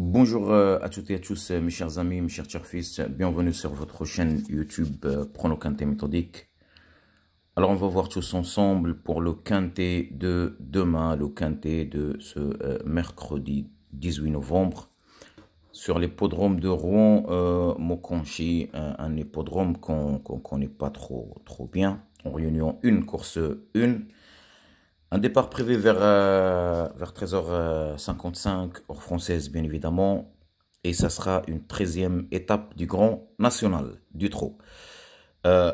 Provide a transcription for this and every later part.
Bonjour euh, à toutes et à tous, euh, mes chers amis, mes chers fils, Bienvenue sur votre chaîne YouTube euh, Prono Quinté Méthodique. Alors, on va voir tous ensemble pour le quintet de demain, le quintet de ce mercredi 18 novembre. Sur l'hippodrome de Rouen, euh, Mokonchi, un, hippodrome qu'on ne connaît pas trop, trop bien. En réunion une course une un départ privé vers, 13h55, euh, euh, hors française bien évidemment. Et ça sera une 13e étape du Grand National, du Trot. On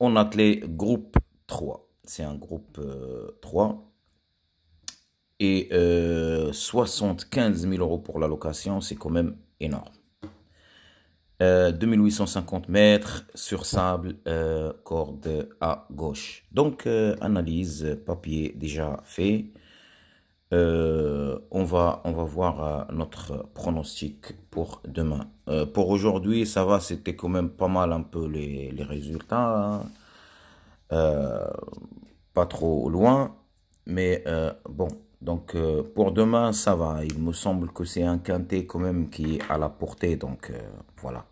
on attelait groupe 3. C'est un groupe 3. Euh, Et 75 000 euros pour la location, c'est quand même énorme. 2850 euh, mètres sur sable, euh, corde à gauche. Donc, euh, analyse papier déjà fait. on, va, on va voir notre pronostic pour demain. pour aujourd'hui, ça va, c'était quand même pas mal un peu les, résultats. Hein. pas trop loin. Mais bon, donc pour demain, ça va. Il me semble que c'est un quintet quand même qui est à la portée. Donc voilà.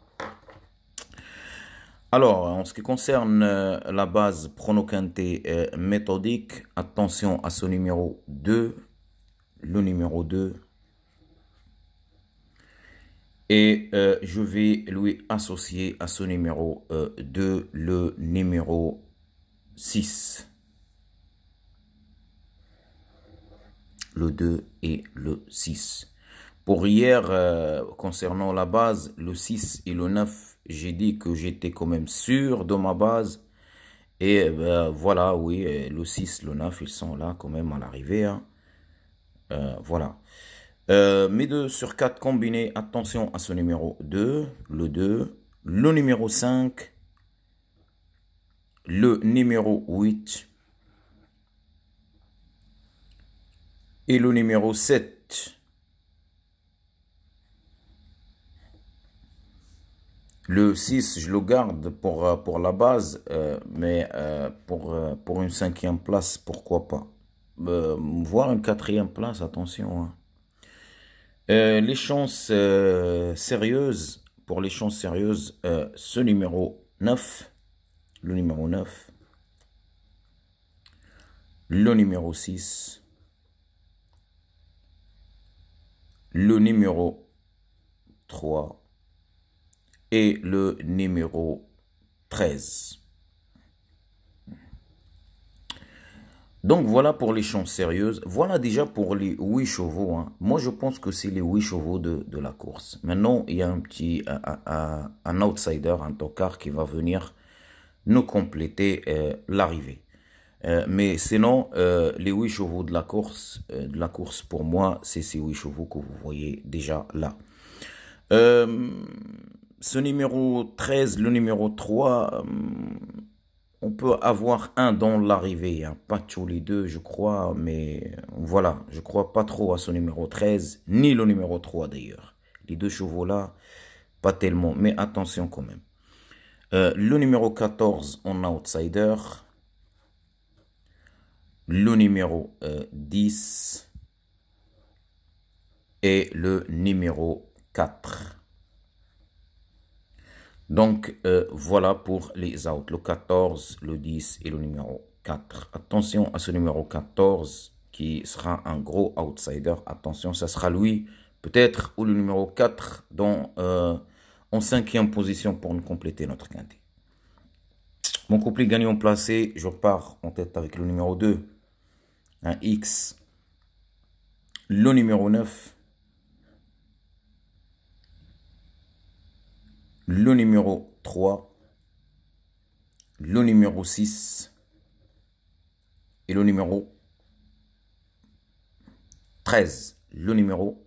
Alors, en ce qui concerne euh, la base pronoquinté euh, méthodique, attention à ce numéro 2, le numéro 2. Et euh, je vais lui associer à ce numéro 2 le numéro 6. Le 2 et le 6. Pour hier, euh, concernant la base, le 6 et le 9, j'ai dit que j'étais quand même sûr de ma base. Et euh, bah, voilà, oui, euh, le 6, le 9, ils sont là quand même à l'arrivée. Hein. voilà. Euh, mes 2 sur 4 combinés, attention à ce numéro 2, le 2, le numéro 5, le numéro 8 et le numéro 7. Le 6, je le garde pour, euh, pour la base, euh, mais euh, pour, pour une cinquième place, pourquoi pas. voir une quatrième place, attention. Hein. les chances sérieuses, pour les chances sérieuses, ce numéro 9, le numéro 9, le numéro 6, le numéro 3, et le numéro 13. Donc voilà pour les chances sérieuses. Voilà déjà pour les 8 chevaux. Hein. Moi je pense que c'est les 8 chevaux de, la course. Maintenant il y a un petit un, outsider, un tocard qui va venir nous compléter euh, l'arrivée. Euh, mais sinon, euh, les 8 chevaux de la course, de la course pour moi, c'est ces 8 chevaux que vous voyez déjà là. Euh, ce numéro 13, le numéro 3, euh, on peut avoir un dans l'arrivée, hein. pas tous les deux, je crois, mais voilà, je crois pas trop à ce numéro 13, ni le numéro 3 d'ailleurs. Les deux chevaux là, pas tellement, mais attention quand même. Euh, le numéro 14, on a Outsider. Le numéro 10 euh, et le numéro 4. Donc, euh, voilà pour les outs. Le 14, le 10 et le numéro 4. Attention à ce numéro 14 qui sera un gros outsider. Attention, ça sera lui peut-être ou le numéro 4 euh, en cinquième position pour nous compléter notre quintet. Mon couplet gagnant placé, je pars en tête avec le numéro 2, un X, le numéro 9, le numéro 3, le numéro 6 et le numéro 13. Le numéro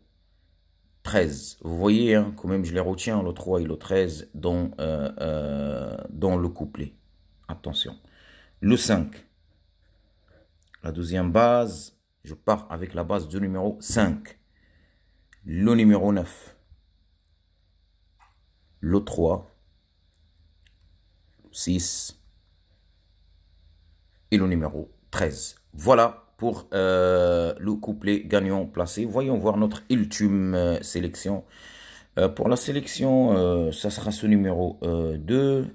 13. Vous voyez, hein, quand même, je les retiens, le 3 et le 13, dans, euh, euh, dans le couplet. Attention. Le 5. La deuxième base, je pars avec la base du numéro 5. Le numéro 9. Le 3, 6 et le numéro 13. Voilà pour euh, le couplet gagnant placé. Voyons voir notre ultime euh, sélection. Euh, pour la sélection, ça sera ce numéro 2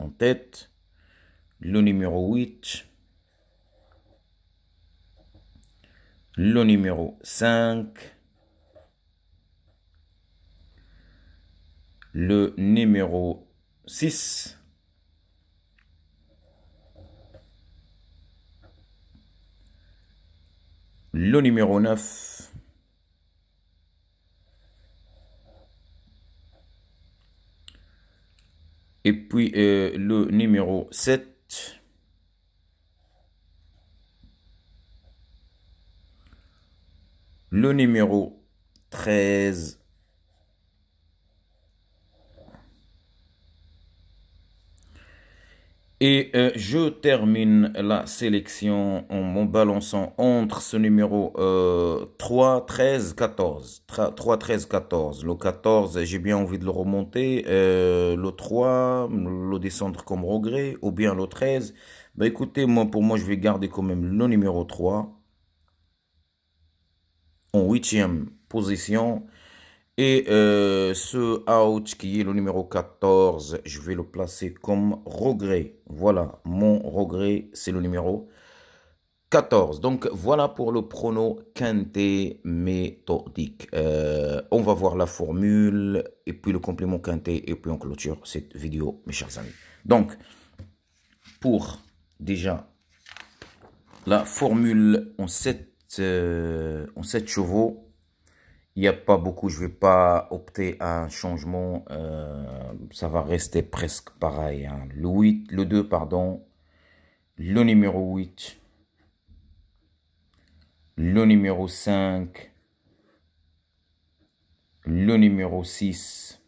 en tête, le numéro 8, le numéro 5, le numéro 6. Le numéro 9. Et puis euh, le numéro 7. Le numéro 13. Et euh, je termine la sélection en me balançant entre ce numéro 3, 13, 14. 3, 13, 14. Le 14, j'ai bien envie de le remonter. Euh, le 3, le descendre comme regret. Ou bien le 13. Bah écoutez, moi pour moi, je vais garder quand même le numéro 3. En huitième position. Et euh, ce out qui est le numéro 14, je vais le placer comme regret. Voilà, mon regret, c'est le numéro 14. Donc voilà pour le prono quinté méthodique. Euh, on va voir la formule et puis le complément quinté et puis on clôture cette vidéo, mes chers amis. Donc, pour déjà la formule en 7, euh, en 7 chevaux, il n'y a pas beaucoup, je ne vais pas opter à un changement, euh, ça va rester presque pareil. Hein. le 2, pardon, le numéro 8, le numéro 5, le numéro 6,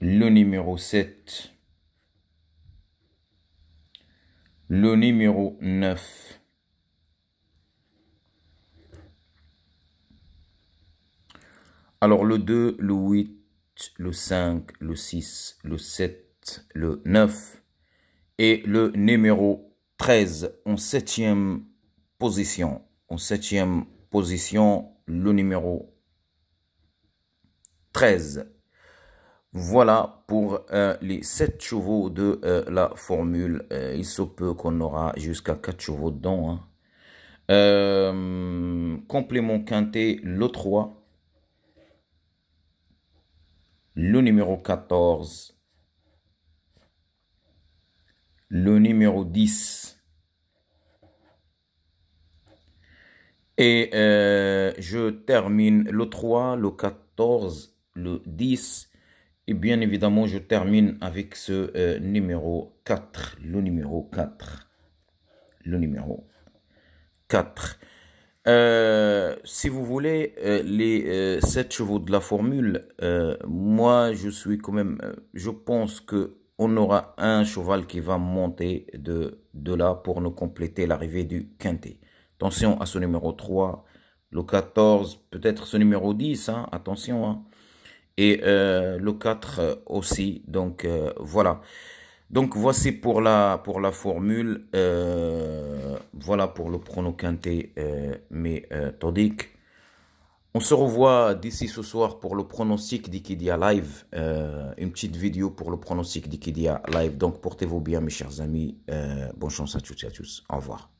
le numéro 7, le numéro 9, Alors le 2, le 8, le 5, le 6, le 7, le 9 et le numéro 13 en septième position. En septième position, le numéro 13. Voilà pour euh, les 7 chevaux de euh, la formule. Euh, il se peut qu'on aura jusqu'à 4 chevaux dedans. Hein. complément quintet, le 3 le numéro 14, le numéro 10. Et euh, je termine le 3, le 14, le 10. Et bien évidemment, je termine avec ce euh, numéro 4. Le numéro 4. Le numéro 4. Euh, si vous voulez, euh, les euh, sept chevaux de la formule, moi je suis quand même, je pense que on aura un cheval qui va monter de, de là pour nous compléter l'arrivée du quintet. Attention à ce numéro 3, le 14, peut-être ce numéro 10, hein, attention. Hein. Et le 4 aussi, donc voilà. Donc voici pour la, pour la formule. Voilà pour le prono quintet, euh, euh, On se revoit d'ici ce soir pour le pronostic d'Ikidia Live. Euh, une petite vidéo pour le pronostic d'Ikidia Live. Donc portez-vous bien mes chers amis. bonne chance à toutes et à tous. Au revoir.